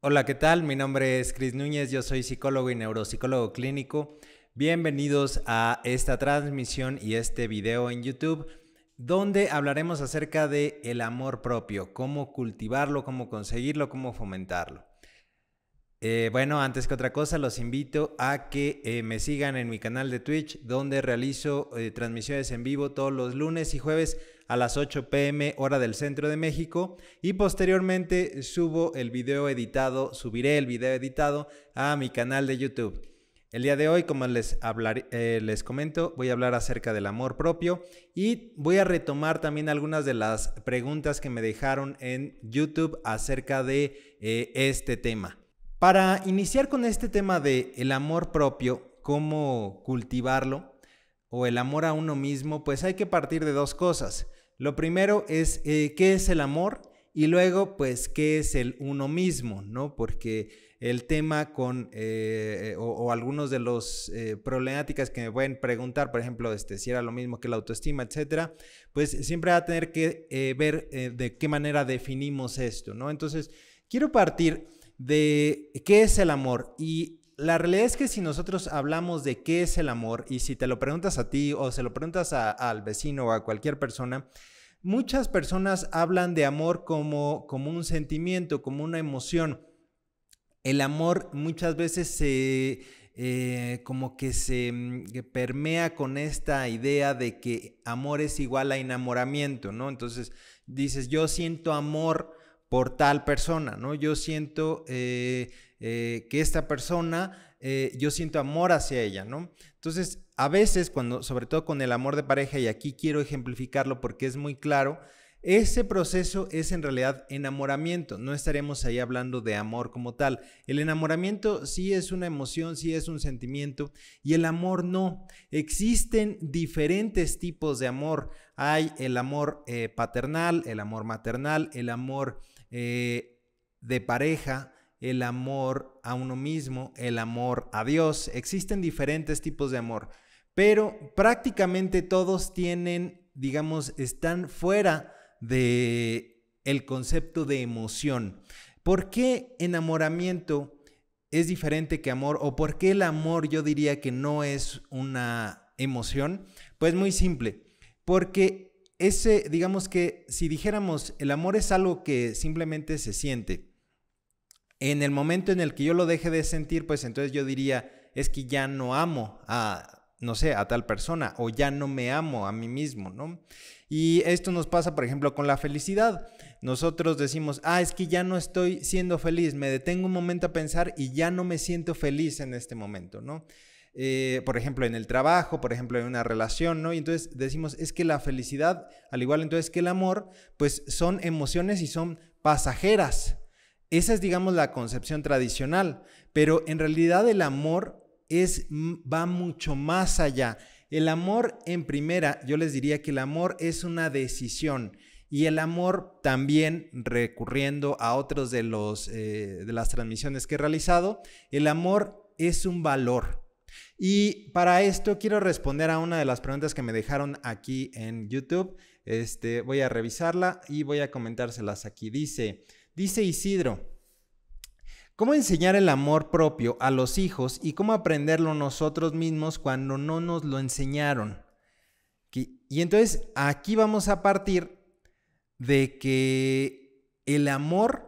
Hola, ¿qué tal? Mi nombre es Cris Núñez, yo soy psicólogo y neuropsicólogo clínico. Bienvenidos a esta transmisión y este video en YouTube donde hablaremos acerca de el amor propio, cómo cultivarlo, cómo conseguirlo, cómo fomentarlo. Eh, bueno, antes que otra cosa, los invito a que eh, me sigan en mi canal de Twitch, donde realizo eh, transmisiones en vivo todos los lunes y jueves a las 8 pm hora del centro de México y posteriormente subo el video editado, subiré el video editado a mi canal de YouTube. El día de hoy, como les, les comento, voy a hablar acerca del amor propio y voy a retomar también algunas de las preguntas que me dejaron en YouTube acerca de este tema. Para iniciar con este tema de el amor propio, cómo cultivarlo o el amor a uno mismo, pues hay que partir de dos cosas. Lo primero es eh, qué es el amor y luego pues qué es el uno mismo, ¿no? Porque el tema con eh, o, algunos de los eh, problemáticas que me pueden preguntar, por ejemplo, este, si era lo mismo que la autoestima, etcétera, pues siempre va a tener que ver de qué manera definimos esto, ¿no? Entonces, quiero partir de qué es el amor. Y la realidad es que si nosotros hablamos de qué es el amor y si te lo preguntas a ti o se lo preguntas al vecino o a cualquier persona, muchas personas hablan de amor como, como un sentimiento, como una emoción. El amor muchas veces se... Eh, como que se mm, permea con esta idea de que amor es igual a enamoramiento, ¿no? Entonces dices, yo siento amor por tal persona, ¿no? Yo siento eh, eh, que esta persona, eh, yo siento amor hacia ella, ¿no? Entonces, a veces, cuando, sobre todo con el amor de pareja, y aquí quiero ejemplificarlo porque es muy claro, ese proceso es en realidad enamoramiento, no estaremos ahí hablando de amor como tal. El enamoramiento sí es una emoción, sí es un sentimiento y el amor no. Existen diferentes tipos de amor. Hay el amor paternal, el amor maternal, el amor eh, de pareja, el amor a uno mismo, el amor a Dios. Existen diferentes tipos de amor, pero prácticamente todos tienen, digamos, están fuera de el concepto de emoción. ¿Por qué enamoramiento es diferente que amor o por qué el amor yo diría que no es una emoción? Pues muy simple, porque ese, digamos que si dijéramos, el amor es algo que simplemente se siente, en el momento en el que yo lo deje de sentir, pues entonces yo diría, es que ya no amo a, no sé, a tal persona o ya no me amo a mí mismo, ¿no? Y esto nos pasa, por ejemplo, con la felicidad. Nosotros decimos, ah, es que ya no estoy siendo feliz, me detengo un momento a pensar y ya no me siento feliz en este momento, ¿no? Eh, por ejemplo, en el trabajo, por ejemplo, en una relación, ¿no? Y entonces decimos, es que la felicidad, al igual entonces que el amor, pues son emociones y son pasajeras. Esa es, digamos, la concepción tradicional, pero en realidad el amor es, mm, va mucho más allá. El amor en primera, yo les diría que el amor es una decisión y el amor también recurriendo a otros de, los, eh, de las transmisiones que he realizado, el amor es un valor. Y para esto quiero responder a una de las preguntas que me dejaron aquí en YouTube. Este, voy a revisarla y voy a comentárselas aquí. Dice, dice Isidro, ¿Cómo enseñar el amor propio a los hijos y cómo aprenderlo nosotros mismos cuando no nos lo enseñaron? Y entonces aquí vamos a partir de que el amor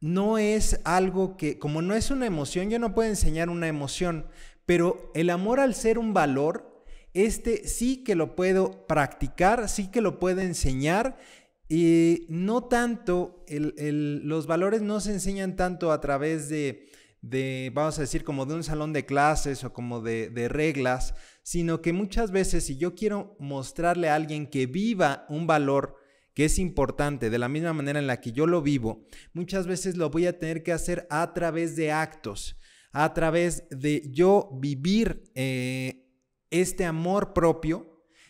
no es algo que, como no es una emoción, yo no puedo enseñar una emoción, pero el amor al ser un valor, este sí que lo puedo practicar, sí que lo puedo enseñar. Y no tanto, los valores no se enseñan tanto a través de, vamos a decir, como de un salón de clases o como de, de, reglas, sino que muchas veces si yo quiero mostrarle a alguien que viva un valor es importante, de la misma manera en la que yo lo vivo, muchas veces lo voy a tener que hacer a través de actos, a través de yo vivir eh, este amor propio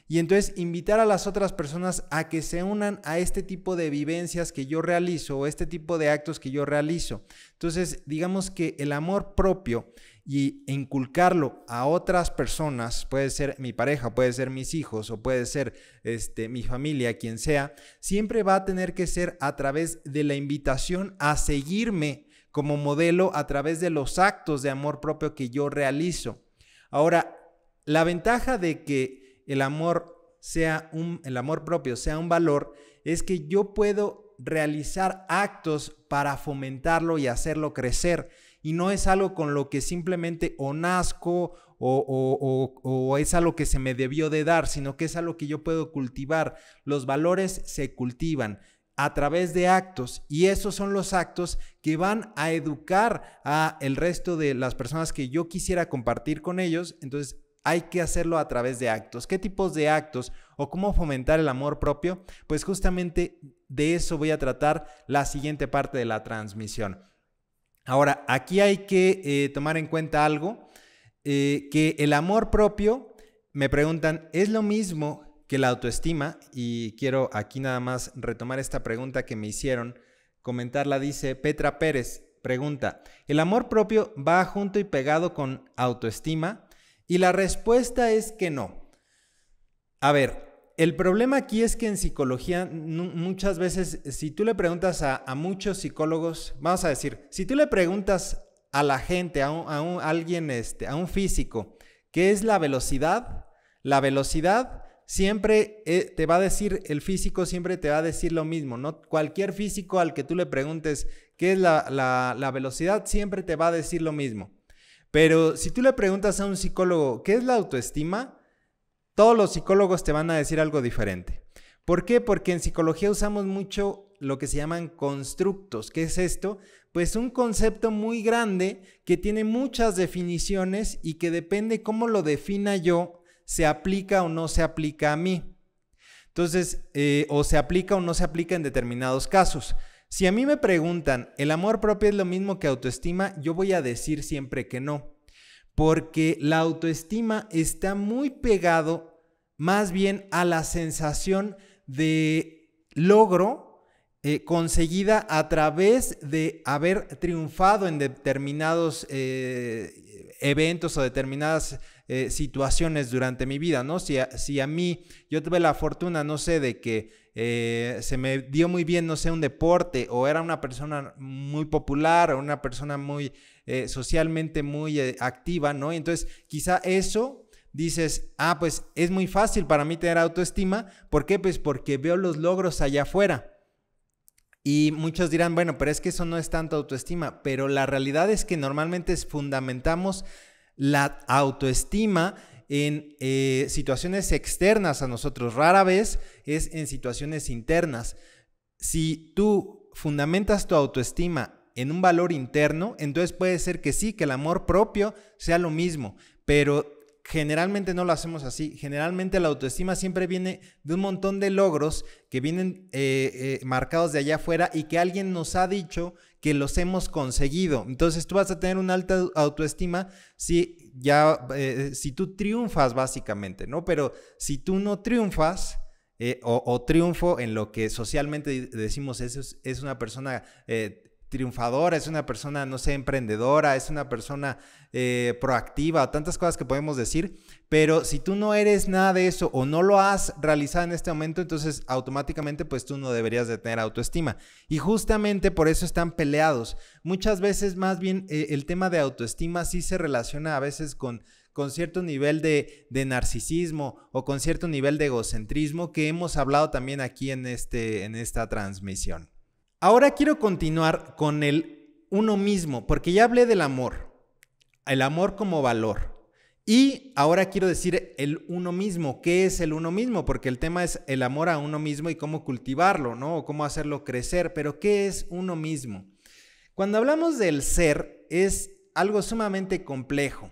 y entonces invitar a las otras personas a que se unan a este tipo de vivencias que yo realizo o este tipo de actos que yo realizo. Entonces, digamos que el amor propio y inculcarlo a otras personas, puede ser mi pareja, puede ser mis hijos o puede ser este, mi familia, quien sea, siempre va a tener que ser a través de la invitación a seguirme como modelo a través de los actos de amor propio que yo realizo. Ahora, la ventaja de que el amor sea un el amor propio sea un valor es que yo puedo realizar actos para fomentarlo y hacerlo crecer y no es algo con lo que simplemente o nazco o, o, es algo que se me debió de dar, sino que es algo que yo puedo cultivar. Los valores se cultivan a través de actos y esos son los actos que van a educar a el resto de las personas que yo quisiera compartir con ellos. Entonces, hay que hacerlo a través de actos. ¿Qué tipos de actos o cómo fomentar el amor propio? Pues justamente de eso voy a tratar la siguiente parte de la transmisión. Ahora, aquí hay que eh, tomar en cuenta algo, eh, que el amor propio, me preguntan, ¿es lo mismo que la autoestima? Y quiero aquí nada más retomar esta pregunta que me hicieron, comentarla, dice Petra Pérez, pregunta, ¿el amor propio va junto y pegado con autoestima? Y la respuesta es que no. A ver, el problema aquí es que en psicología muchas veces, si tú le preguntas a, muchos psicólogos, vamos a decir, si tú le preguntas a la gente, a, un, alguien, este, a un físico, ¿qué es la velocidad? La velocidad siempre eh, te va a decir, el físico siempre te va a decir lo mismo, ¿no? Cualquier físico al que tú le preguntes qué es la, la velocidad, siempre te va a decir lo mismo. Pero si tú le preguntas a un psicólogo, ¿qué es la autoestima? todos los psicólogos te van a decir algo diferente. ¿Por qué? Porque en psicología usamos mucho lo que se llaman constructos. ¿Qué es esto? Pues un concepto muy grande que tiene muchas definiciones y que depende cómo lo defina yo, se aplica o no se aplica a mí. Entonces, eh, o se aplica o no se aplica en determinados casos. Si a mí me preguntan, ¿el amor propio es lo mismo que autoestima? Yo voy a decir siempre que no, porque la autoestima está muy pegado más bien a la sensación de logro eh, conseguida a través de haber triunfado en determinados eh, eventos o determinadas eh, situaciones durante mi vida, ¿no? Si a, mí yo tuve la fortuna, no sé, de que se me dio muy bien, no sé, un deporte o era una persona muy popular o una persona muy socialmente muy activa, ¿no? entonces quizá eso dices, ah, pues es muy fácil para mí tener autoestima. ¿Por qué? Pues porque veo los logros allá afuera. Y muchos dirán, bueno, pero es que eso no es tanto autoestima, pero la realidad es que normalmente fundamentamos la autoestima en eh, situaciones externas a nosotros, rara vez es en situaciones internas. Si tú fundamentas tu autoestima en un valor interno, entonces puede ser que sí, que el amor propio sea lo mismo, pero generalmente no lo hacemos así. Generalmente la autoestima siempre viene de un montón de logros que vienen eh, eh, marcados de allá afuera y que alguien nos ha dicho que los hemos conseguido. Entonces tú vas a tener una alta autoestima si ya, eh, si tú triunfas básicamente, ¿no? Pero si tú no triunfas... O, o, triunfo en lo que socialmente decimos es una persona triunfadora, es una persona, no sé, emprendedora, es una persona eh, proactiva, tantas cosas que podemos decir, pero si tú no eres nada de eso o no lo has realizado en este momento, entonces automáticamente pues tú no deberías de tener autoestima. Y justamente por eso están peleados. Muchas veces más bien e, el tema de autoestima sí se relaciona a veces con con cierto nivel de, de, narcisismo o con cierto nivel de egocentrismo que hemos hablado también aquí en, este, en esta transmisión. Ahora quiero continuar con el uno mismo, porque ya hablé del amor, el amor como valor. Y ahora quiero decir el uno mismo, ¿qué es el uno mismo? Porque el tema es el amor a uno mismo y cómo cultivarlo, ¿no? O cómo hacerlo crecer, pero ¿qué es uno mismo? Cuando hablamos del ser, es algo sumamente complejo.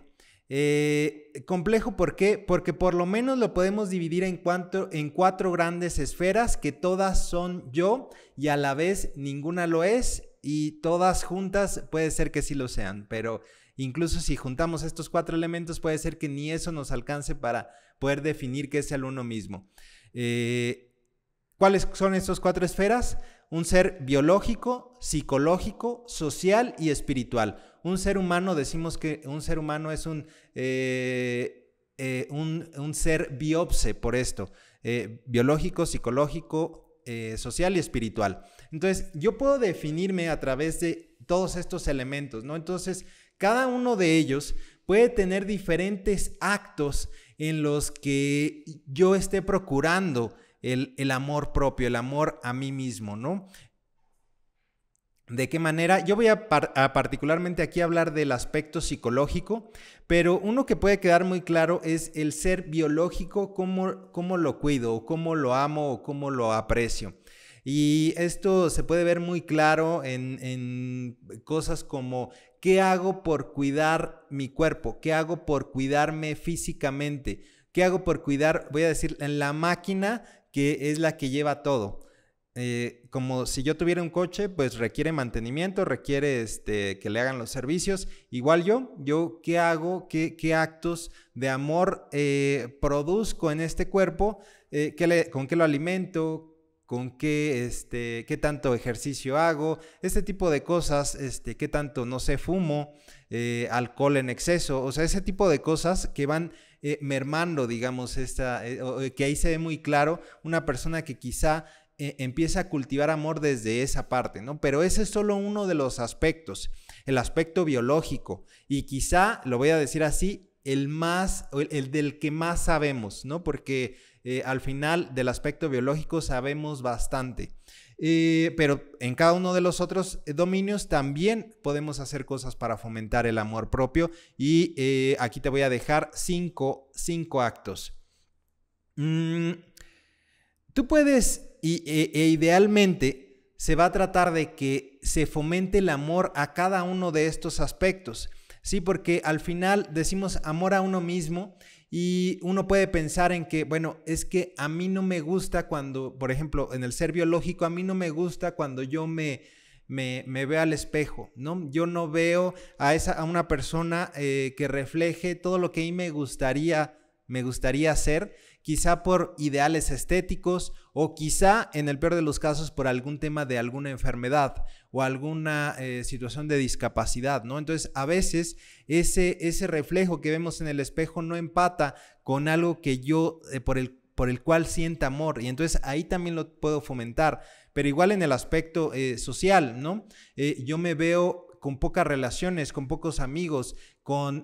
Eh, complejo, ¿por qué? Porque por lo menos lo podemos dividir en, cuatro en cuatro grandes esferas que todas son yo y a la vez ninguna lo es y todas juntas puede ser que sí lo sean, pero incluso si juntamos estos cuatro elementos puede ser que ni eso nos alcance para poder definir que es el uno mismo. Eh, ¿Cuáles son estas cuatro esferas? Un ser biológico, psicológico, social y espiritual. Un ser humano, decimos que un ser humano es un, eh, eh, un, ser biopse por esto. Eh, biológico, psicológico, social y espiritual. Entonces, yo puedo definirme a través de todos estos elementos, ¿no? Entonces, cada uno de ellos puede tener diferentes actos en los que yo esté procurando el, amor propio, el amor a mí mismo, ¿no? ¿De qué manera? Yo voy a, particularmente aquí hablar del aspecto psicológico, pero uno que puede quedar muy claro es el ser biológico, cómo, lo cuido, o cómo lo amo, o cómo lo aprecio. Y esto se puede ver muy claro en, en cosas como qué hago por cuidar mi cuerpo, qué hago por cuidarme físicamente, qué hago por cuidar, voy a decir, en la máquina que es la que lleva todo. Eh, como si yo tuviera un coche, pues requiere mantenimiento, requiere este, que le hagan los servicios. Igual yo, yo qué hago, qué, qué actos de amor eh, produzco en este cuerpo, eh, le, con qué lo alimento, con qué, este, qué tanto ejercicio hago, este tipo de cosas, este, qué tanto, no sé, fumo, alcohol en exceso, o sea, ese tipo de cosas que van eh, mermando, digamos, esta, eh, eh, que ahí se ve muy claro una persona que quizá empieza a cultivar amor desde esa parte, ¿no? Pero ese es solo uno de los aspectos, el aspecto biológico, y quizá, lo voy a decir así, el más, el del que más sabemos, ¿no? Porque al final del aspecto biológico sabemos bastante. Eh, pero en cada uno de los otros eh, dominios también podemos hacer cosas para fomentar el amor propio. Y eh, aquí te voy a dejar cinco, actos. Mm, tú puedes, y, e, e, idealmente, se va a tratar de que se fomente el amor a cada uno de estos aspectos. Sí, porque al final decimos amor a uno mismo y uno puede pensar en que, bueno, es que a mí no me gusta cuando, por ejemplo, en el ser biológico, a mí no me gusta cuando yo me, me, veo al espejo, ¿no? Yo no veo a, esa, a una persona eh, que refleje todo lo que a mí me gustaría, me gustaría hacer quizá por ideales estéticos o quizá, en el peor de los casos, por algún tema de alguna enfermedad o alguna eh, situación de discapacidad, ¿no? Entonces, a veces ese, ese reflejo que vemos en el espejo no empata con algo que yo, eh, por el por el cual sienta amor. Y entonces ahí también lo puedo fomentar, pero igual en el aspecto eh, social, ¿no? yo me veo con pocas relaciones, con pocos amigos, con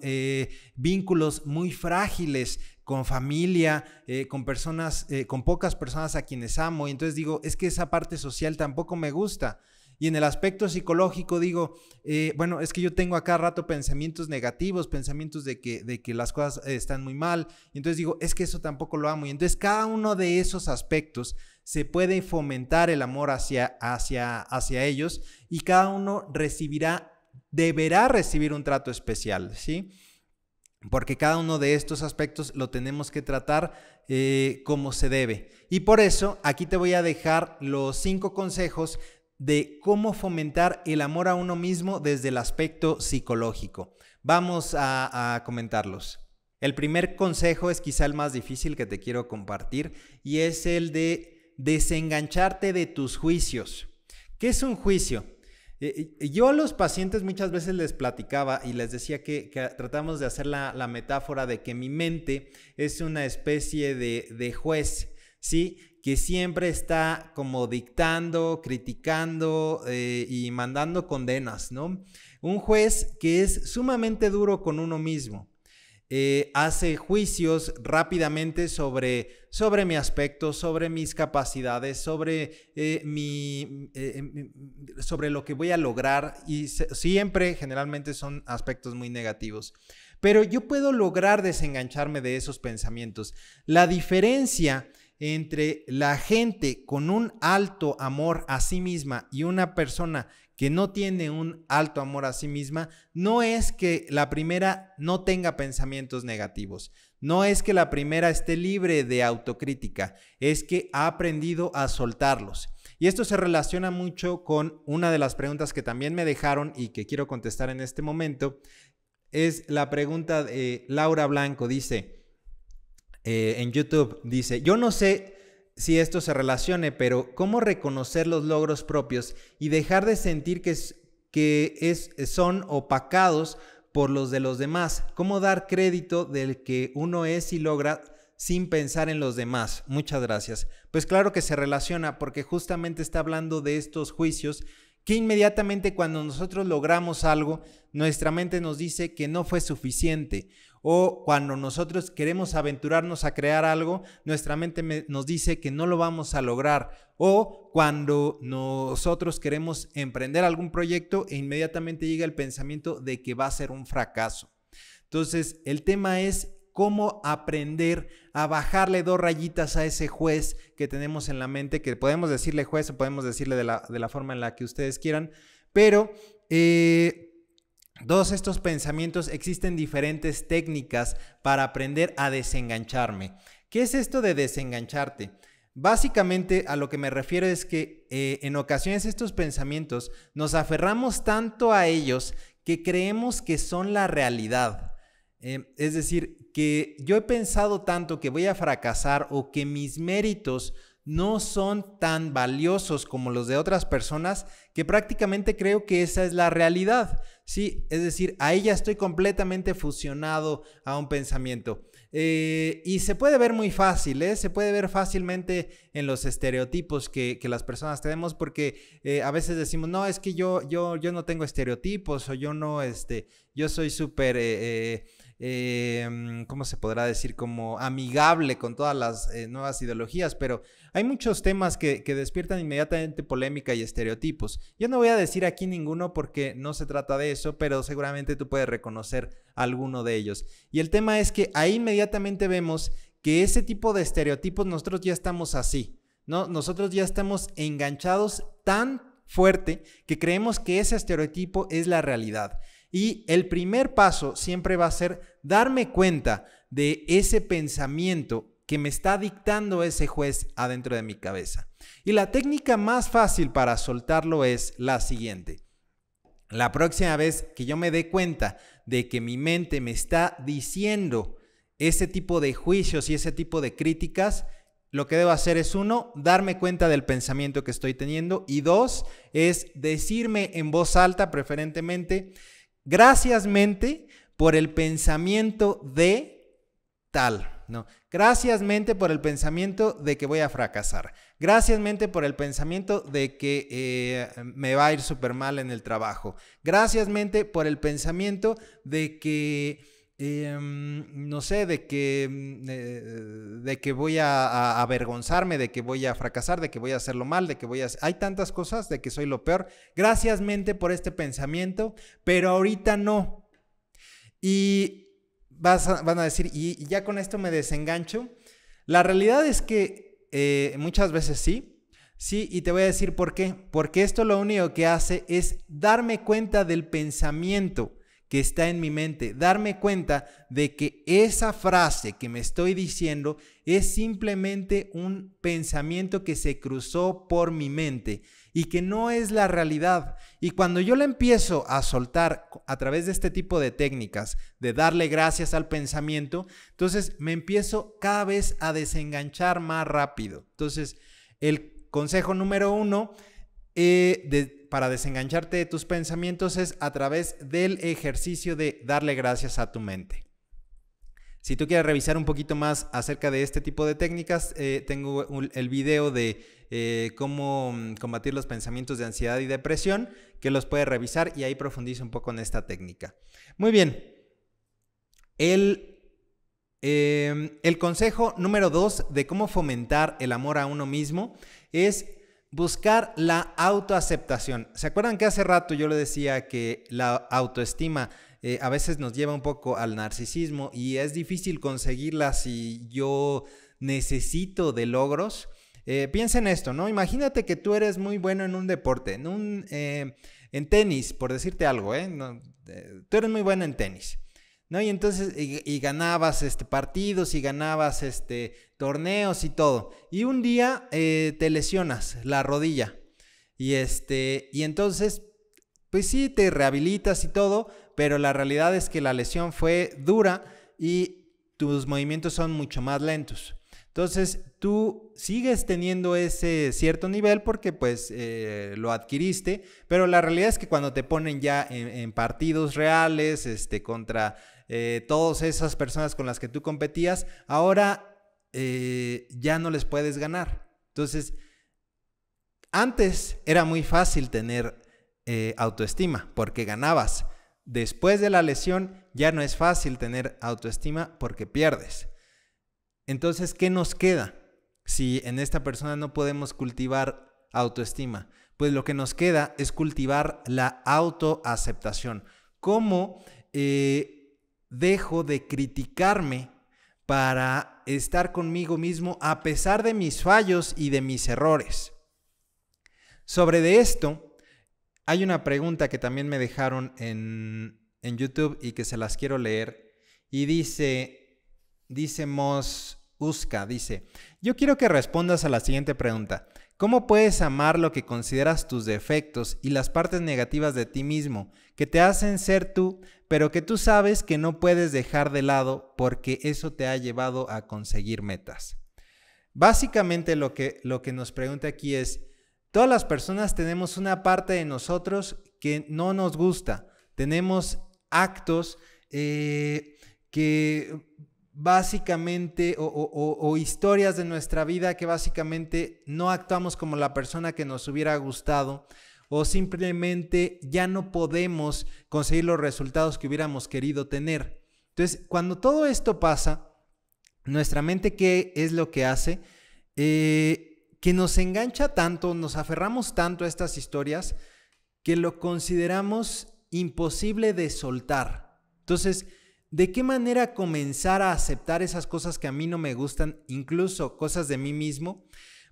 vínculos muy frágiles, con familia, eh, con personas, eh, con pocas personas a quienes amo. Y entonces digo, es que esa parte social tampoco me gusta. Y en el aspecto psicológico digo, eh, bueno, es que yo tengo acá rato pensamientos negativos, pensamientos de que, de que las cosas están muy mal. Y entonces digo, es que eso tampoco lo amo. Y entonces cada uno de esos aspectos se puede fomentar el amor hacia, hacia, hacia ellos y cada uno recibirá, deberá recibir un trato especial, ¿sí? porque cada uno de estos aspectos lo tenemos que tratar eh, como se debe. Y por eso aquí te voy a dejar los cinco consejos de cómo fomentar el amor a uno mismo desde el aspecto psicológico. Vamos a comentarlos. El primer consejo es quizá el más difícil que te quiero compartir y es el de desengancharte de tus juicios. ¿Qué es un juicio? Eh, yo a los pacientes muchas veces les platicaba y les decía que, tratamos de hacer la, metáfora de que mi mente es una especie de, juez, ¿sí? Que siempre está como dictando, criticando eh, y mandando condenas, ¿no? Un juez que es sumamente duro con uno mismo. Eh, hace juicios rápidamente sobre, sobre mi aspecto, sobre mis capacidades, sobre, eh, mi, eh, em, em, sobre lo que voy a lograr y siempre generalmente son aspectos muy negativos. Pero yo puedo lograr desengancharme de esos pensamientos. La diferencia entre la gente con un alto amor a sí misma y una persona que no tiene un alto amor a sí misma, no es que la primera no tenga pensamientos negativos, no es que la primera esté libre de autocrítica, es que ha aprendido a soltarlos. Y esto se relaciona mucho con una de las preguntas que también me dejaron y que quiero contestar en este momento. Es la pregunta de Laura Blanco, dice eh, en YouTube, dice, yo no sé si esto se relacione, pero cómo reconocer los logros propios y dejar de sentir que, que es, son opacados por los de los demás, cómo dar crédito del que uno es y logra sin pensar en los demás. Muchas gracias. Pues claro que se relaciona porque justamente está hablando de estos juicios que inmediatamente cuando nosotros logramos algo, nuestra mente nos dice que no fue suficiente o cuando nosotros queremos aventurarnos a crear algo, nuestra mente nos dice que no lo vamos a lograr o cuando nosotros queremos emprender algún proyecto e inmediatamente llega el pensamiento de que va a ser un fracaso. Entonces, el tema es cómo aprender a bajarle dos rayitas a ese juez que tenemos en la mente, que podemos decirle juez o podemos decirle de la, de la forma en la que ustedes quieran, pero eh, todos estos pensamientos existen diferentes técnicas para aprender a desengancharme. ¿Qué es esto de desengancharte? Básicamente a lo que me refiero es que eh, en ocasiones estos pensamientos nos aferramos tanto a ellos que creemos que son la realidad. Em, es decir, que yo he pensado tanto que voy a fracasar o que mis méritos no son tan valiosos como los de otras personas, que prácticamente creo que esa es la realidad. Sí, es decir, ahí ya estoy completamente fusionado a un pensamiento. Eh, y se puede ver muy fácil, ¿eh? se puede ver fácilmente en los estereotipos que, las personas tenemos, porque eh, a veces decimos, no, es que yo, yo, yo no tengo estereotipos o yo no, este, yo soy súper eh, Em, ¿cómo se podrá decir? Como amigable con todas las eh, nuevas ideologías, pero hay muchos temas que, que despiertan inmediatamente polémica y estereotipos. Yo no voy a decir aquí ninguno porque no se trata de eso, pero seguramente tú puedes reconocer alguno de ellos. Y el tema es que ahí inmediatamente vemos que ese tipo de estereotipos nosotros ya estamos así. ¿no? Nosotros ya estamos enganchados tan fuerte que creemos que ese estereotipo es la realidad. Y el primer paso siempre va a ser darme cuenta de ese pensamiento que me está dictando ese juez adentro de mi cabeza. Y la técnica más fácil para soltarlo es la siguiente. La próxima vez que yo me dé cuenta de que mi mente me está diciendo ese tipo de juicios y ese tipo de críticas, lo que debo hacer es uno, darme cuenta del pensamiento que estoy teniendo y dos, es decirme en voz alta preferentemente, Gracias mente por el pensamiento de tal. No. Gracias mente por el pensamiento de que voy a fracasar. Gracias mente por el pensamiento de que eh, me va a ir súper mal en el trabajo. Gracias mente por el pensamiento de que Em, no sé, de que, mm, eh, de que voy a, avergonzarme, de que voy a fracasar, de que voy a hacerlo mal, de que voy a... Hay tantas cosas de que soy lo peor. Gracias mente por este pensamiento, pero ahorita no. Y vas van a decir, y ya con esto me desengancho. La realidad es que eh, muchas veces sí, Sí, y te voy a decir por qué. Porque esto lo único que hace es darme cuenta del pensamiento que está en mi mente, darme cuenta de que esa frase que me estoy diciendo es simplemente un pensamiento que se cruzó por mi mente y que no es la realidad. Y cuando yo la empiezo a soltar a través de este tipo de técnicas, de darle gracias al pensamiento, entonces me empiezo cada vez a desenganchar más rápido. Entonces, el consejo número uno eh, para desengancharte de tus pensamientos es a través del ejercicio de darle gracias a tu mente. Si tú quieres revisar un poquito más acerca de este tipo de técnicas, eh, tengo el video de eh, cómo mm, combatir los pensamientos de ansiedad y depresión, que los puedes revisar y ahí profundizo un poco en esta técnica. Muy bien. El, em, el consejo número dos de cómo fomentar el amor a uno mismo es Buscar la autoaceptación. ¿Se acuerdan que hace rato yo le decía que la autoestima eh, a veces nos lleva un poco al narcisismo y es difícil conseguirla si yo necesito de logros? Piensen eh, piensa en esto, ¿no? Imagínate que tú eres muy bueno en un deporte, en, un, eh, en tenis, por decirte algo, ¿eh? tú eres muy bueno en tenis. Y entonces, y, ganabas este, partidos y ganabas este, torneos y todo. Y un día eh, te lesionas la rodilla. Y, este, y entonces, pues sí, te rehabilitas y todo, pero la realidad es que la lesión fue dura y tus movimientos son mucho más lentos. Entonces, tú sigues teniendo ese cierto nivel porque pues eh, lo adquiriste, pero la realidad es que cuando te ponen ya en, en partidos reales, este, contra eh, todas esas personas con las que tú competías, ahora eh, ya no les puedes ganar. Entonces, antes era muy fácil tener eh, autoestima porque ganabas. Después de la lesión ya no es fácil tener autoestima porque pierdes. Entonces, ¿qué nos queda si en esta persona no podemos cultivar autoestima? Pues lo que nos queda es cultivar la autoaceptación. ¿Cómo dejo de criticarme para estar conmigo mismo a pesar de mis fallos y de mis errores. Sobre de esto, hay una pregunta que también me dejaron en, YouTube y que se las quiero leer. Y dice, dice Mos Uska, dice, yo quiero que respondas a la siguiente pregunta. ¿Cómo puedes amar lo que consideras tus defectos y las partes negativas de ti mismo que te hacen ser tú, pero que tú sabes que no puedes dejar de lado porque eso te ha llevado a conseguir metas? Básicamente lo que, lo que nos pregunta aquí es, todas las personas tenemos una parte de nosotros que no nos gusta, tenemos actos eh, que básicamente o, historias de nuestra vida que básicamente no actuamos como la persona que nos hubiera gustado o simplemente ya no podemos conseguir los resultados que hubiéramos querido tener. Entonces, cuando todo esto pasa, nuestra mente, ¿qué es lo que hace? Eh, que nos engancha tanto, nos aferramos tanto a estas historias que lo consideramos imposible de soltar. Entonces, ¿De qué manera comenzar a aceptar esas cosas que a mí no me gustan, incluso cosas de mí mismo?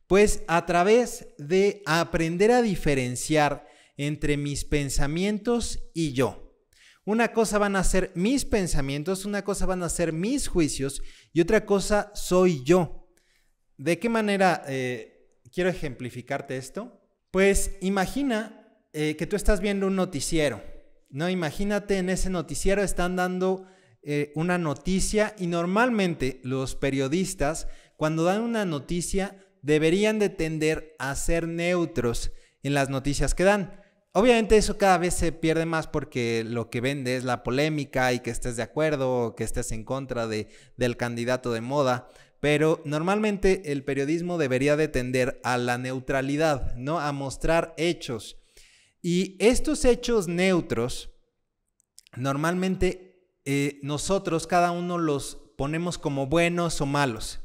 Pues a través de aprender a diferenciar entre mis pensamientos y yo. Una cosa van a ser mis pensamientos, una cosa van a ser mis juicios y otra cosa soy yo. ¿De qué manera eh, quiero ejemplificarte esto? Pues imagina eh, que tú estás viendo un noticiero, ¿no? Imagínate en ese noticiero están dando eh, una noticia y normalmente los periodistas cuando dan una noticia deberían de tender a ser neutros en las noticias que dan. Obviamente eso cada vez se pierde más porque lo que vende es la polémica y que estés de acuerdo o que estés en contra de, del candidato de moda, pero normalmente el periodismo debería de tender a la neutralidad, ¿no? A mostrar hechos. Y estos hechos neutros normalmente eh, nosotros cada uno los ponemos como buenos o malos.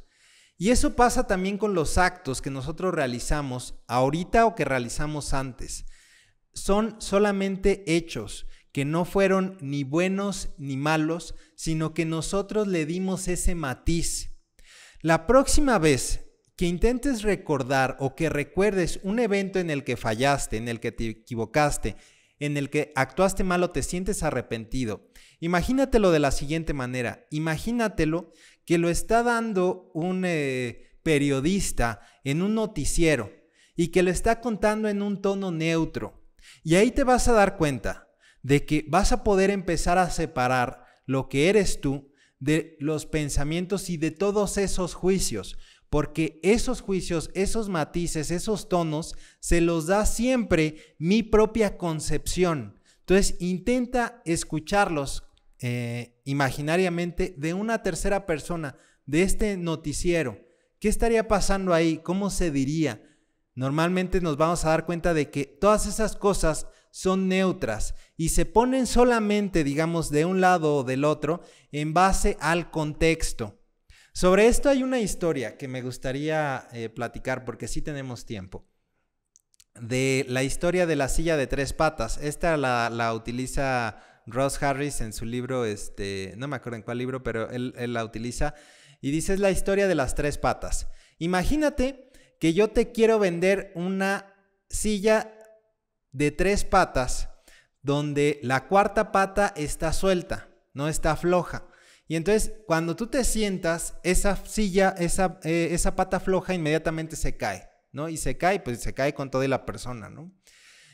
Y eso pasa también con los actos que nosotros realizamos ahorita o que realizamos antes. Son solamente hechos que no fueron ni buenos ni malos, sino que nosotros le dimos ese matiz. La próxima vez que intentes recordar o que recuerdes un evento en el que fallaste, en el que te equivocaste, en el que actuaste mal o te sientes arrepentido. Imagínatelo de la siguiente manera, imagínatelo que lo está dando un eh, periodista en un noticiero y que lo está contando en un tono neutro. Y ahí te vas a dar cuenta de que vas a poder empezar a separar lo que eres tú de los pensamientos y de todos esos juicios, porque esos juicios, esos matices, esos tonos, se los da siempre mi propia concepción. Entonces, intenta escucharlos eh, imaginariamente de una tercera persona, de este noticiero. ¿Qué estaría pasando ahí? ¿Cómo se diría? Normalmente nos vamos a dar cuenta de que todas esas cosas son neutras y se ponen solamente, digamos, de un lado o del otro en base al contexto. Sobre esto hay una historia que me gustaría eh, platicar porque sí tenemos tiempo. De la historia de la silla de tres patas. Esta la, utiliza Ross Harris en su libro, este, no me acuerdo en cuál libro, pero él, él la utiliza. Y dice, es la historia de las tres patas. Imagínate que yo te quiero vender una silla de tres patas donde la cuarta pata está suelta, no está floja. Y entonces, cuando tú te sientas, esa silla, esa, eh, esa pata floja inmediatamente se cae, ¿no? Y se cae, pues se cae con toda la persona, ¿no?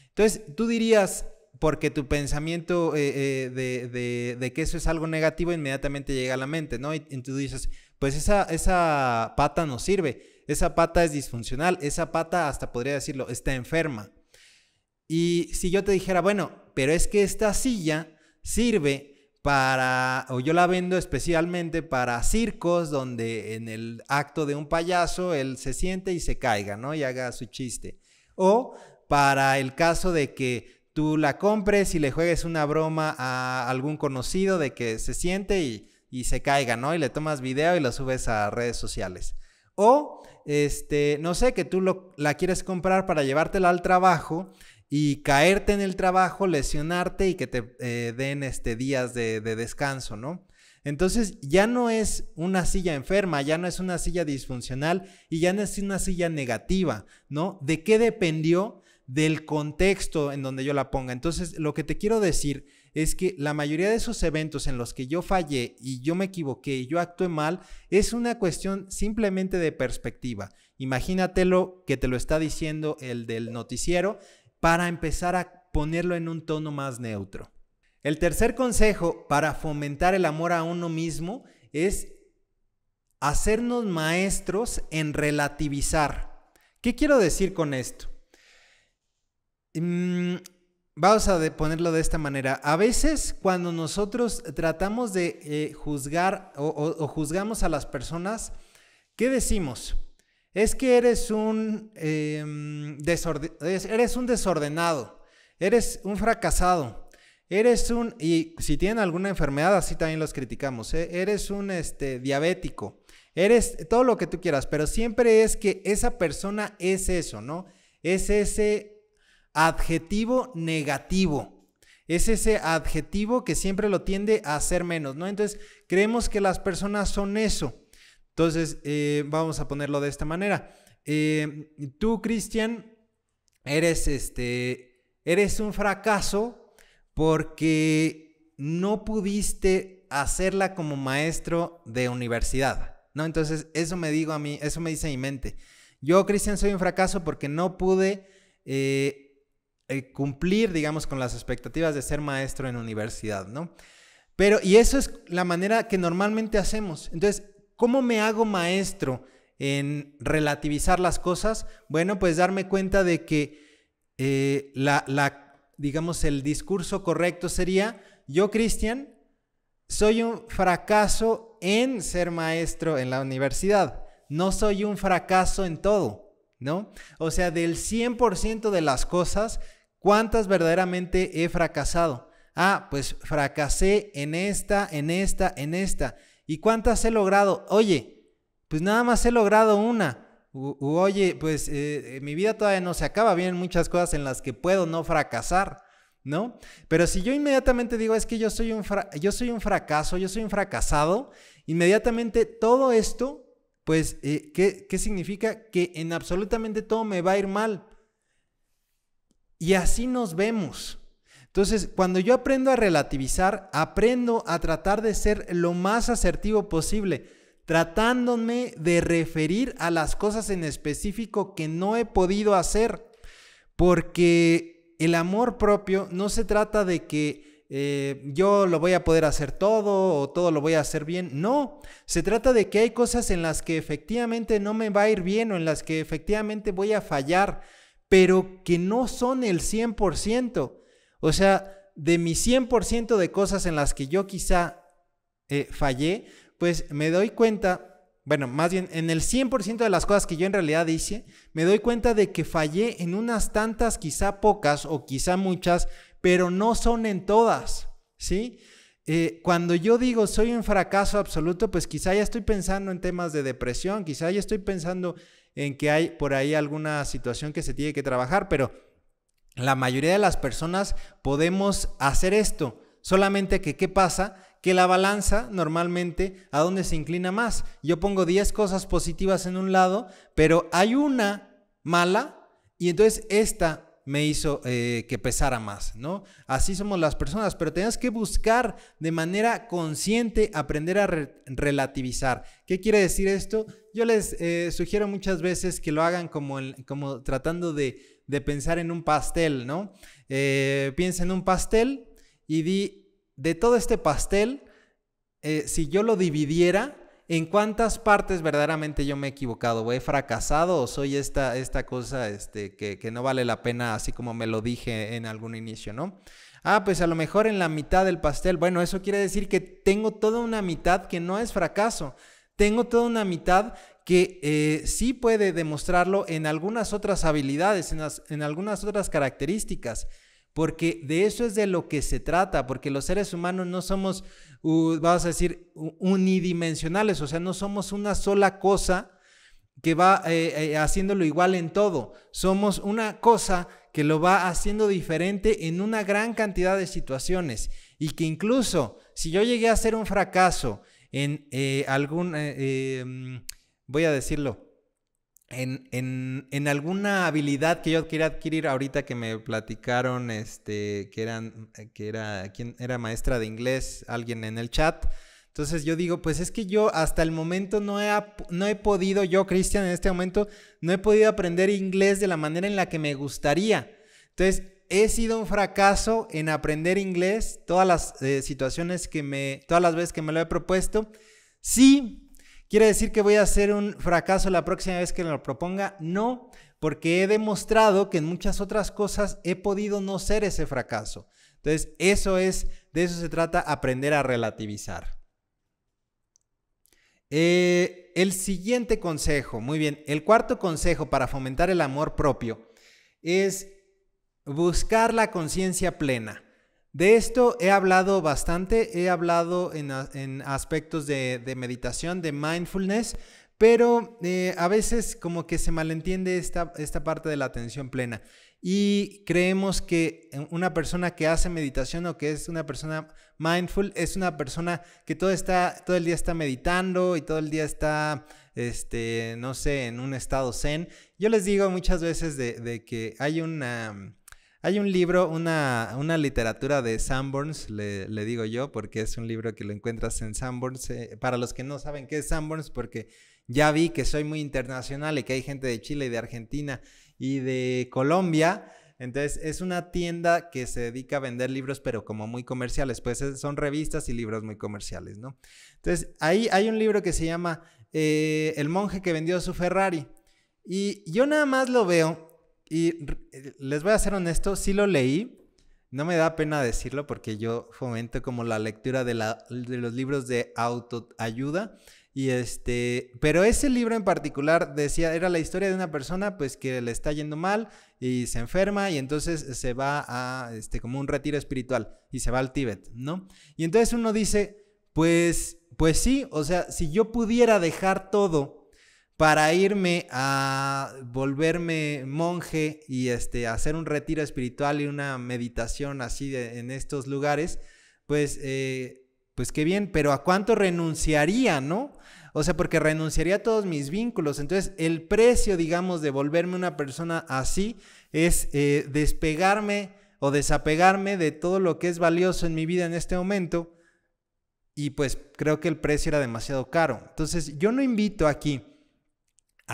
Entonces, tú dirías, porque tu pensamiento eh, eh, de, que eso es algo negativo inmediatamente llega a la mente, ¿no? Y, y, tú dices, pues esa, esa pata no sirve, esa pata es disfuncional, esa pata hasta podría decirlo, está enferma. Y si yo te dijera, bueno, pero es que esta silla sirve para, o yo la vendo especialmente para circos donde en el acto de un payaso él se siente y se caiga, ¿no? Y haga su chiste. O para el caso de que tú la compres y le juegues una broma a algún conocido de que se siente y, se caiga, ¿no? Y le tomas video y lo subes a redes sociales. O, este, no sé, que tú la quieres comprar para llevártela al trabajo y caerte en el trabajo, lesionarte y que te eh, den este, días de, de, descanso, ¿no? Entonces ya no es una silla enferma, ya no es una silla disfuncional y ya no es una silla negativa, ¿no? ¿De qué dependió? Del contexto en donde yo la ponga. Entonces lo que te quiero decir es que la mayoría de esos eventos en los que yo fallé y yo me equivoqué y yo actué mal es una cuestión simplemente de perspectiva. Imagínatelo que te lo está diciendo el del noticiero para empezar a ponerlo en un tono más neutro. El tercer consejo para fomentar el amor a uno mismo es hacernos maestros en relativizar. ¿Qué quiero decir con esto? Mm, vamos a ponerlo de esta manera. A veces cuando nosotros tratamos de eh, juzgar o, o juzgamos a las personas, ¿qué decimos? es que eres un, em, eres un desordenado, eres un fracasado, eres un, y si tienen alguna enfermedad, así también los criticamos, ¿eh? eres un este, diabético, eres todo lo que tú quieras, pero siempre es que esa persona es eso, ¿no? Es ese adjetivo negativo. Es ese adjetivo que siempre lo tiende a hacer menos, ¿no? Entonces, creemos que las personas son eso. Entonces, eh, vamos a ponerlo de esta manera. Eh, tú, Cristian, eres este. Eres un fracaso porque no pudiste hacerla como maestro de universidad. ¿No? Entonces, eso me digo a mí, eso me dice mi mente. Yo, Cristian, soy un fracaso porque no pude eh, cumplir, digamos, con las expectativas de ser maestro en universidad, ¿no? Pero, y eso es la manera que normalmente hacemos. Entonces, ¿cómo me hago maestro en relativizar las cosas? Bueno, pues darme cuenta de que eh, la, digamos, el discurso correcto sería, yo, Cristian, soy un fracaso en ser maestro en la universidad, no soy un fracaso en todo, ¿no? O sea, del 100% de las cosas, ¿cuántas verdaderamente he fracasado? Ah, pues fracasé en esta, en esta, en esta. ¿Y cuántas he logrado? Oye, pues nada más he logrado una. oye, pues eh, eh, mi vida todavía no se acaba, vienen muchas cosas en las que puedo no fracasar, ¿no? Pero si yo inmediatamente digo, es que yo soy un, yo soy un fracaso, yo soy un fracasado, inmediatamente todo esto, pues, eh, ¿qué, ¿qué significa? Que en absolutamente todo me va a ir mal. Y así nos vemos. Entonces, cuando yo aprendo a relativizar, aprendo a tratar de ser lo más asertivo posible, tratándome de referir a las cosas en específico que no he podido hacer, porque el amor propio no se trata de que eh, yo lo voy a poder hacer todo o todo lo voy a hacer bien. No, se trata de que hay cosas en las que efectivamente no me va a ir bien o en las que efectivamente voy a fallar, pero que no son el 100%. O sea, de mi 100% de cosas en las que yo quizá eh, fallé, pues me doy cuenta, bueno, más bien en el 100% de las cosas que yo en realidad hice, me doy cuenta de que fallé en unas tantas, quizá pocas o quizá muchas, pero no son en todas, ¿sí? Eh, cuando yo digo soy un fracaso absoluto, pues quizá ya estoy pensando en temas de depresión, quizá ya estoy pensando en que hay por ahí alguna situación que se tiene que trabajar, pero la mayoría de las personas podemos hacer esto, solamente que ¿qué pasa? Que la balanza normalmente a dónde se inclina más. Yo pongo 10 cosas positivas en un lado, pero hay una mala y entonces esta me hizo eh, que pesara más, ¿no? Así somos las personas, pero tenemos que buscar de manera consciente aprender a relativizar. ¿Qué quiere decir esto? Yo les eh, sugiero muchas veces que lo hagan como, como tratando de de pensar en un pastel, ¿no? Eh, piensa en un pastel y di, de todo este pastel, eh, si yo lo dividiera, ¿en cuántas partes verdaderamente yo me he equivocado? ¿O he fracasado o soy esta, esta cosa este, que, que no vale la pena, así como me lo dije en algún inicio, ¿no? Ah, pues a lo mejor en la mitad del pastel. Bueno, eso quiere decir que tengo toda una mitad que no es fracaso. Tengo toda una mitad que eh, sí puede demostrarlo en algunas otras habilidades, en, algunas otras características, porque de eso es de lo que se trata, porque los seres humanos no somos, vamos a decir, unidimensionales, o sea, no somos una sola cosa que va eh, eh, haciéndolo igual en todo. Somos una cosa que lo va haciendo diferente en una gran cantidad de situaciones y que incluso si yo llegué a ser un fracaso en algún em, voy a decirlo, en, en, en, alguna habilidad que yo quería adquirir ahorita que me platicaron, este, que eran, eh, que era, quién era maestra de inglés, alguien en el chat. Entonces yo digo, pues es que yo hasta el momento no he, no he podido, yo Cristian en este momento, no he podido aprender inglés de la manera en la que me gustaría. Entonces he sido un fracaso en aprender inglés todas las eh, situaciones que me, todas las veces que me lo he propuesto. Sí, ¿Quiere decir que voy a hacer un fracaso la próxima vez que lo proponga? No, porque he demostrado que en muchas otras cosas he podido no ser ese fracaso. Entonces, eso es, de eso se trata, aprender a relativizar. Eh, el siguiente consejo, muy bien, el cuarto consejo para fomentar el amor propio es buscar la conciencia plena. De esto he hablado bastante, he hablado en, aspectos de, meditación, de mindfulness, pero eh, a veces como que se malentiende esta, esta parte de la atención plena y creemos que una persona que hace meditación o que es una persona mindful es una persona que todo, está, todo el día está meditando y todo el día está este, no sé, en un estado zen. Yo les digo muchas veces de que hay una hay un libro, una, literatura de Sanborns, le, digo yo, porque es un libro que lo encuentras en Sanborns. Eh, para los que no saben qué es Sanborns, porque ya vi que soy muy internacional y que hay gente de Chile y de Argentina y de Colombia. Entonces es una tienda que se dedica a vender libros, pero como muy comerciales, pues eh, son revistas y libros muy comerciales, ¿no? Entonces ahí hay un libro que se llama eh, El monje que vendió su Ferrari. Y yo nada más lo veo y eh, les voy a ser honesto, sí lo leí. No me da pena decirlo porque yo fomento como la lectura de, de los libros de autoayuda. Y este, pero ese libro en particular decía, era la historia de una persona pues que le está yendo mal y se enferma y entonces se va a, este, como un retiro espiritual y se va al Tíbet, ¿no? Y entonces uno dice, pues, pues sí, o sea, si yo pudiera dejar todo para irme a volverme monje y este, hacer un retiro espiritual y una meditación así en estos lugares, pues, eh, pues qué bien, pero ¿a cuánto renunciaría, no? O sea, porque renunciaría a todos mis vínculos. Entonces, el precio, digamos, de volverme una persona así es eh, despegarme o desapegarme de todo lo que es valioso en mi vida en este momento. Y pues creo que el precio era demasiado caro. Entonces, yo no invito aquí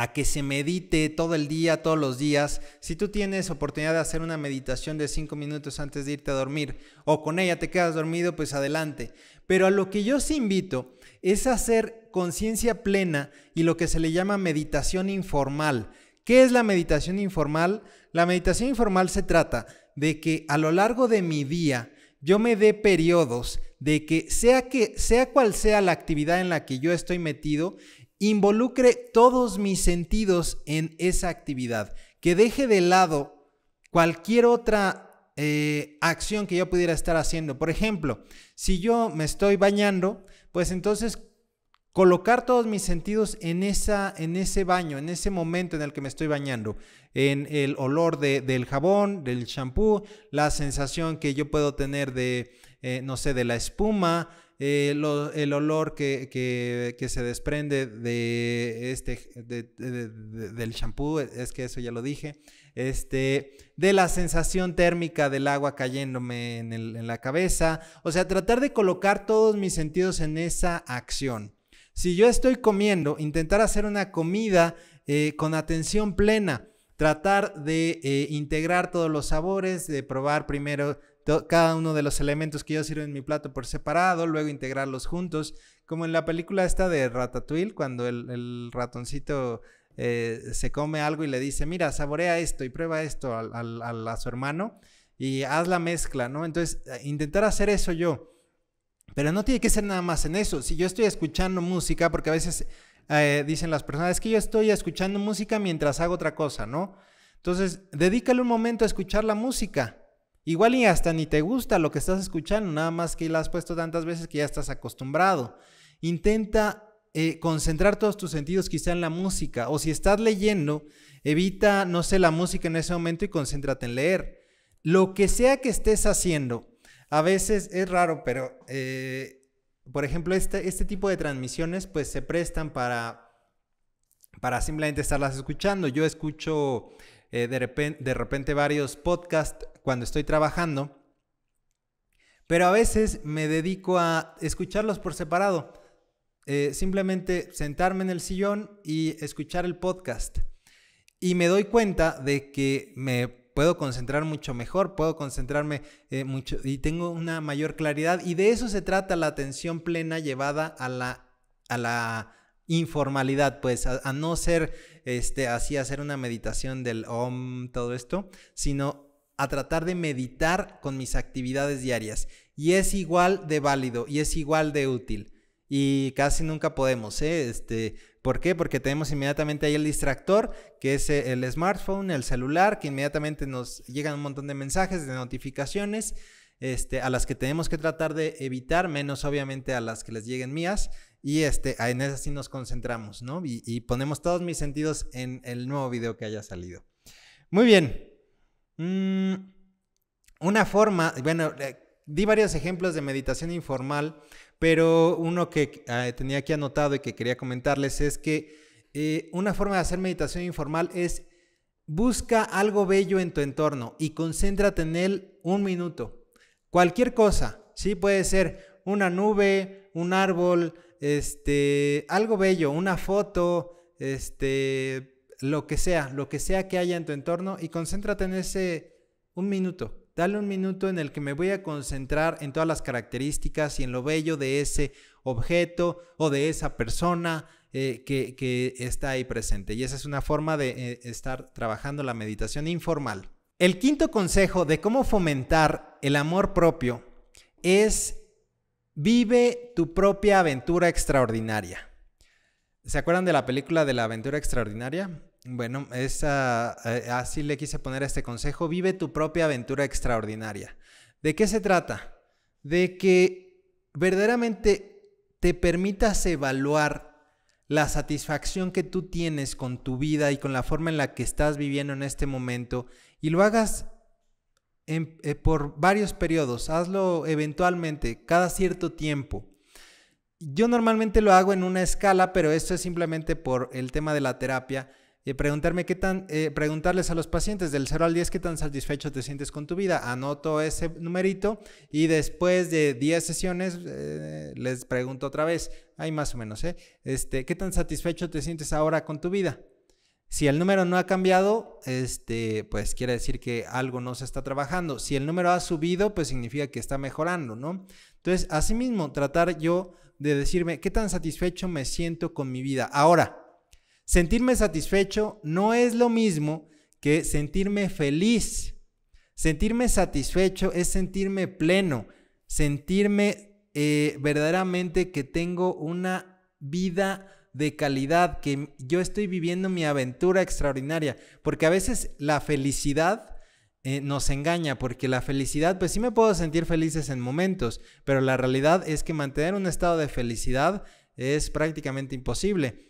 a que se medite todo el día, todos los días. Si tú tienes oportunidad de hacer una meditación de cinco minutos antes de irte a dormir o con ella te quedas dormido, pues adelante. Pero a lo que yo os invito es a hacer conciencia plena y lo que se le llama meditación informal. ¿Qué es la meditación informal? La meditación informal se trata de que a lo largo de mi día yo me dé periodos de que sea que sea cual sea la actividad en la que yo estoy metido, involucre todos mis sentidos en esa actividad, que deje de lado cualquier otra eh, acción que yo pudiera estar haciendo. Por ejemplo, si yo me estoy bañando, pues entonces colocar todos mis sentidos en, esa, en ese baño, en ese momento en el que me estoy bañando, en el olor del jabón, del champú, la sensación que yo puedo tener de, eh, no sé, de la espuma, eh, el olor que, se desprende de este, del champú, e, es que eso ya lo dije, este, de la sensación térmica del agua cayéndome en, la cabeza, o sea, tratar de colocar todos mis sentidos en esa acción. Si yo estoy comiendo, intentar hacer una comida eh, con atención plena, tratar de eh, integrar todos los sabores, de probar primero cada uno de los elementos que yo sirvo en mi plato por separado, luego integrarlos juntos, como en la película esta de Ratatouille, cuando el, ratoncito eh, se come algo y le dice, mira, saborea esto y prueba esto a su hermano y haz la mezcla, ¿no? Entonces, eh, intentar hacer eso yo. Pero no tiene que ser nada más en eso. Si yo estoy escuchando música, porque a veces eh, dicen las personas, es que yo estoy escuchando música mientras hago otra cosa, ¿no? Entonces, dedícale un momento a escuchar la música. Igual y hasta ni te gusta lo que estás escuchando, nada más que la has puesto tantas veces que ya estás acostumbrado. Intenta eh, concentrar todos tus sentidos quizá en la música, o si estás leyendo, evita, no sé, la música en ese momento y concéntrate en leer. Lo que sea que estés haciendo, a veces es raro, pero, eh, por ejemplo, este, este tipo de transmisiones pues se prestan para para simplemente estarlas escuchando. Yo escucho eh, de, de repente varios podcasts cuando estoy trabajando, pero a veces me dedico a escucharlos por separado. Eh, simplemente sentarme en el sillón y escuchar el podcast. Y me doy cuenta de que me puedo concentrar mucho mejor, puedo concentrarme eh, mucho y tengo una mayor claridad. Y de eso se trata la atención plena llevada a la, a la informalidad, pues a, no ser este, así hacer una meditación del om, todo esto, sino a tratar de meditar con mis actividades diarias. Y es igual de válido y es igual de útil. Y casi nunca podemos, ¿eh? Este, ¿Por qué? Porque tenemos inmediatamente ahí el distractor, que es eh, el smartphone, el celular, que inmediatamente nos llegan un montón de mensajes, de notificaciones, este, a las que tenemos que tratar de evitar, menos obviamente a las que les lleguen mías. Y este, en esas sí nos concentramos, ¿no? Y, y ponemos todos mis sentidos en el nuevo video que haya salido. Muy bien, Mm, una forma, bueno, eh, di varios ejemplos de meditación informal, pero uno que eh, tenía aquí anotado y que quería comentarles es que eh, una forma de hacer meditación informal es busca algo bello en tu entorno y concéntrate en él un minuto. Cualquier cosa, sí puede ser una nube, un árbol, este, algo bello, una foto, este, lo que sea, lo que sea que haya en tu entorno y concéntrate en ese un minuto. Dale un minuto en el que me voy a concentrar en todas las características y en lo bello de ese objeto o de esa persona eh, que, está ahí presente. Y esa es una forma de eh, estar trabajando la meditación informal. El quinto consejo de cómo fomentar el amor propio es vive tu propia aventura extraordinaria. ¿Se acuerdan de la película de la aventura extraordinaria? Bueno, eh, así le quise poner este consejo. Vive tu propia aventura extraordinaria. ¿De qué se trata? De que verdaderamente te permitas evaluar la satisfacción que tú tienes con tu vida y con la forma en la que estás viviendo en este momento y lo hagas eh, por varios periodos. Hazlo eventualmente, cada cierto tiempo. Yo normalmente lo hago en una escala, pero esto es simplemente por el tema de la terapia y preguntarme qué tan, eh, preguntarles a los pacientes del 0 al 10 qué tan satisfecho te sientes con tu vida. Anoto ese numerito y después de 10 sesiones eh, les pregunto otra vez, hay más o menos, ¿eh? Este, ¿Qué tan satisfecho te sientes ahora con tu vida? Si el número no ha cambiado, este, pues quiere decir que algo no se está trabajando. Si el número ha subido, pues significa que está mejorando, ¿no? Entonces, asimismo, tratar yo de decirme qué tan satisfecho me siento con mi vida. Ahora, Sentirme satisfecho no es lo mismo que sentirme feliz. Sentirme satisfecho es sentirme pleno, sentirme eh, verdaderamente que tengo una vida de calidad, que yo estoy viviendo mi aventura extraordinaria, porque a veces la felicidad eh, nos engaña, porque la felicidad, pues sí me puedo sentir felices en momentos, pero la realidad es que mantener un estado de felicidad es prácticamente imposible.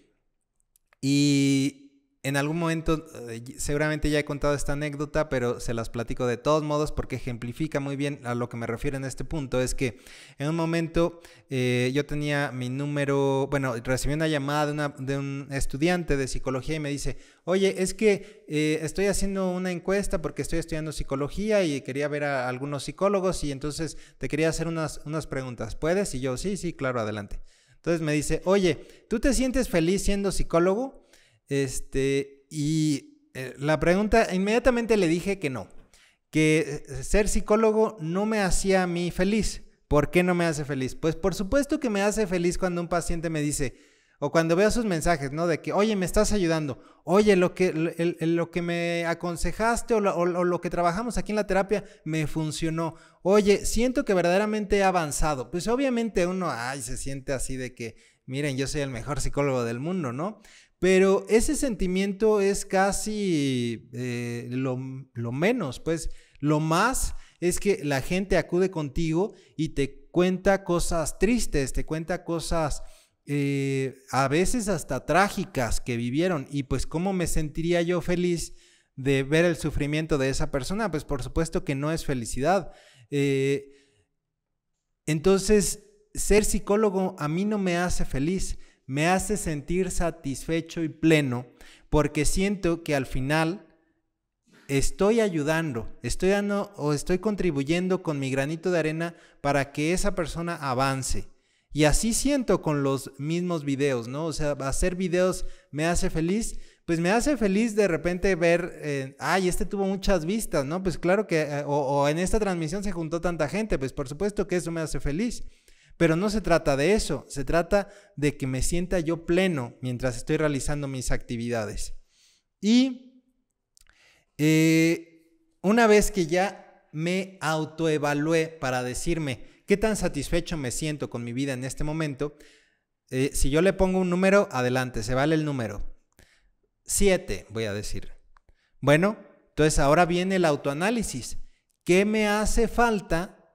Y en algún momento, eh, seguramente ya he contado esta anécdota, pero se las platico de todos modos porque ejemplifica muy bien a lo que me refiero en este punto. Es que en un momento eh, yo tenía mi número, bueno, recibí una llamada de, un estudiante de psicología y me dice, oye, es que eh, estoy haciendo una encuesta porque estoy estudiando psicología y quería ver a algunos psicólogos y entonces te quería hacer unas, unas preguntas. ¿Puedes? Y yo, sí, sí, claro, adelante. Entonces me dice, oye, ¿tú te sientes feliz siendo psicólogo? Este, y eh, la pregunta, inmediatamente le dije que no, que eh, ser psicólogo no me hacía a mí feliz. ¿Por qué no me hace feliz? Pues por supuesto que me hace feliz cuando un paciente me dice, o cuando veo sus mensajes, ¿no? De que, oye, me estás ayudando. Oye, lo que, que me aconsejaste o lo, que trabajamos aquí en la terapia me funcionó. Oye, siento que verdaderamente he avanzado. Pues obviamente uno, ay, se siente así de que, miren, yo soy el mejor psicólogo del mundo, ¿no? Pero ese sentimiento es casi eh, lo, lo menos, pues lo más es que la gente acude contigo y te cuenta cosas tristes, te cuenta cosas eh, a veces hasta trágicas que vivieron. Y pues, ¿cómo me sentiría yo feliz de ver el sufrimiento de esa persona? Pues por supuesto que no es felicidad. Eh, entonces, ser psicólogo a mí no me hace feliz, me hace sentir satisfecho y pleno, porque siento que al final estoy ayudando, estoy o estoy contribuyendo con mi granito de arena para que esa persona avance. Y así siento con los mismos videos, ¿no? O sea, hacer videos me hace feliz. Pues me hace feliz de repente ver, eh, ay, este tuvo muchas vistas, ¿no? Pues claro que, eh, o, en esta transmisión se juntó tanta gente, pues por supuesto que eso me hace feliz. Pero no se trata de eso, se trata de que me sienta yo pleno mientras estoy realizando mis actividades. Y eh, una vez que ya me autoevalué para decirme, qué tan satisfecho me siento con mi vida en este momento, eh, si yo le pongo un número, adelante, se vale el número. Siete, voy a decir. Bueno, entonces ahora viene el autoanálisis. ¿Qué me hace falta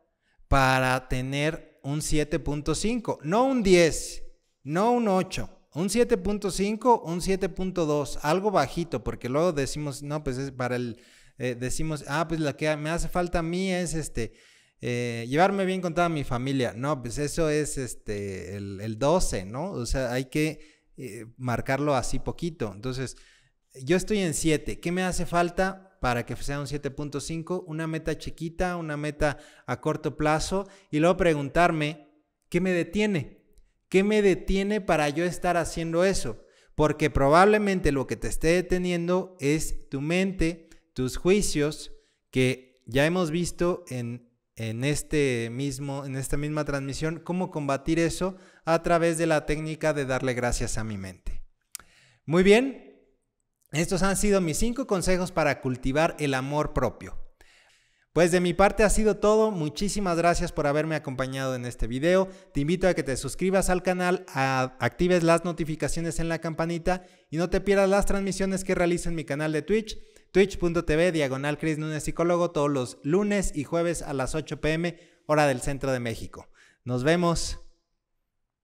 para tener un 7.5? No un 10, no un 8, un 7.5, un 7.2, algo bajito, porque luego decimos, no, pues es para el, eh, decimos, ah, pues la que me hace falta a mí es este eh, llevarme bien con toda mi familia. No, pues eso es este, el, 12, ¿no? O sea, hay que eh, marcarlo así poquito. Entonces, yo estoy en 7. ¿Qué me hace falta para que sea un 7.5? Una meta chiquita, una meta a corto plazo y luego preguntarme, ¿qué me detiene? ¿Qué me detiene para yo estar haciendo eso? Porque probablemente lo que te esté deteniendo es tu mente, tus juicios, que ya hemos visto en en, este mismo, en esta misma transmisión cómo combatir eso a través de la técnica de darle gracias a mi mente. Muy bien, estos han sido mis cinco consejos para cultivar el amor propio. Pues de mi parte ha sido todo, muchísimas gracias por haberme acompañado en este video, te invito a que te suscribas al canal, actives las notificaciones en la campanita y no te pierdas las transmisiones que realizo en mi canal de Twitch twitch.tv diagonal Cris Nunes Psicólogo todos los lunes y jueves a las 8 pm hora del centro de México. Nos vemos.